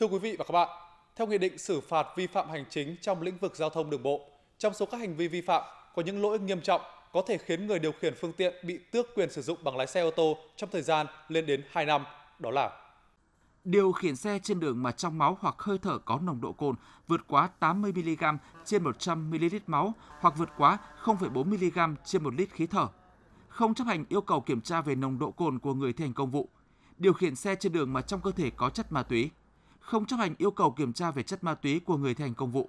Thưa quý vị và các bạn, theo nghị định xử phạt vi phạm hành chính trong lĩnh vực giao thông đường bộ, trong số các hành vi vi phạm có những lỗi nghiêm trọng có thể khiến người điều khiển phương tiện bị tước quyền sử dụng bằng lái xe ô tô trong thời gian lên đến 2 năm, đó là điều khiển xe trên đường mà trong máu hoặc hơi thở có nồng độ cồn vượt quá 80 mg trên 100 ml máu hoặc vượt quá 0,4 mg trên 1 lít khí thở. Không chấp hành yêu cầu kiểm tra về nồng độ cồn của người thi hành công vụ. Điều khiển xe trên đường mà trong cơ thể có chất ma túy không chấp hành yêu cầu kiểm tra về chất ma túy của người thành công vụ.